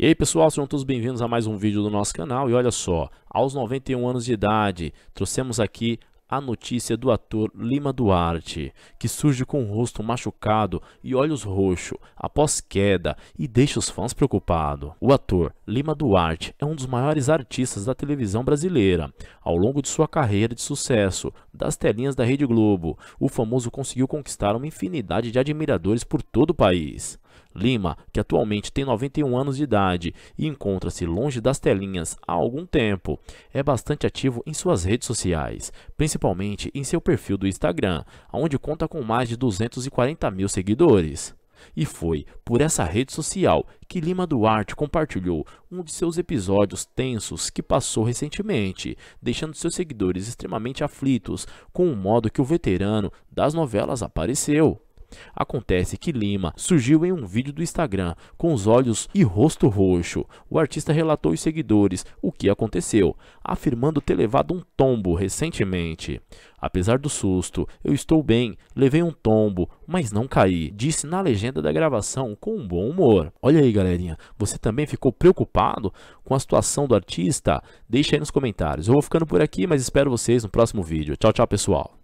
E aí pessoal, sejam todos bem-vindos a mais um vídeo do nosso canal e olha só, aos 91 anos de idade, trouxemos aqui a notícia do ator Lima Duarte, que surge com o rosto machucado e olhos roxos após queda e deixa os fãs preocupados. O ator Lima Duarte é um dos maiores artistas da televisão brasileira. Ao longo de sua carreira de sucesso, das telinhas da Rede Globo, o famoso conseguiu conquistar uma infinidade de admiradores por todo o país. Lima, que atualmente tem 91 anos de idade e encontra-se longe das telinhas há algum tempo, é bastante ativo em suas redes sociais, principalmente em seu perfil do Instagram, onde conta com mais de 240 mil seguidores. E foi por essa rede social que Lima Duarte compartilhou um de seus episódios tensos que passou recentemente, deixando seus seguidores extremamente aflitos com o modo que o veterano das novelas apareceu. Acontece que Lima surgiu em um vídeo do Instagram com os olhos e rosto roxo. O artista relatou aos seguidores o que aconteceu, afirmando ter levado um tombo recentemente. Apesar do susto, eu estou bem, levei um tombo, mas não caí, disse na legenda da gravação com um bom humor. Olha aí, galerinha, você também ficou preocupado com a situação do artista? Deixa aí nos comentários. Eu vou ficando por aqui, mas espero vocês no próximo vídeo. Tchau, tchau, pessoal.